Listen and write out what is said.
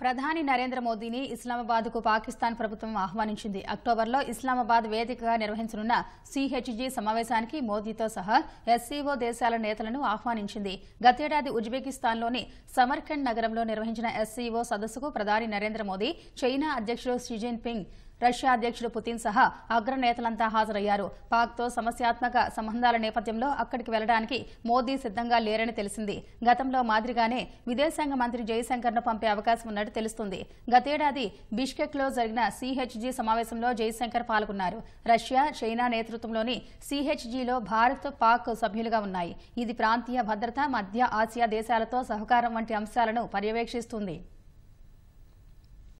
ప్రధాని నరేంద్ర మోదీని ఇస్లామాబాద్కు పాకిస్తాన్ ప్రభుత్వం ఆహ్వానించింది అక్టోబర్లో ఇస్లామాబాద్ వేదికగా నిర్వహించనున్న సిహెచ్జి సమావేశానికి మోదీతో సహా ఎస్సీఓ దేశాల నేతలను ఆహ్వానించింది గతేడాది ఉజ్బెకిస్తాన్లోని సమర్ఖండ్ నగరంలో నిర్వహించిన ఎస్సీఓ సదస్సుకు ప్రధాని నరేంద్ర మోదీ చైనా అధ్యక్షుడు షీ పింగ్ రష్యా అధ్యక్షుడు పుతిన్ సహా అగ్రనేతలంతా హాజరయ్యారు పాక్తో సమస్యాత్మక సంబంధాల నేపథ్యంలో అక్కడికి వెళ్లడానికి మోదీ సిద్దంగా లేరని తెలిసింది గతంలో మాదిరిగానే విదేశాంగ మంత్రి జయశంకర్ను పంపే అవకాశం ఉన్నట్టు తెలుస్తుంది గతేడాది బిష్కెక్లో జరిగిన సీహెచ్జీ సమావేశంలో జయశంకర్ పాల్గొన్నారు రష్యా చైనా నేతృత్వంలోని సీహెచ్జీలో భారత్ పాక్ సభ్యులుగా ఉన్నాయి ఇది ప్రాంతీయ భద్రత మధ్య ఆసియా దేశాలతో సహకారం వంటి అంశాలను పర్యవేక్షిస్తుంది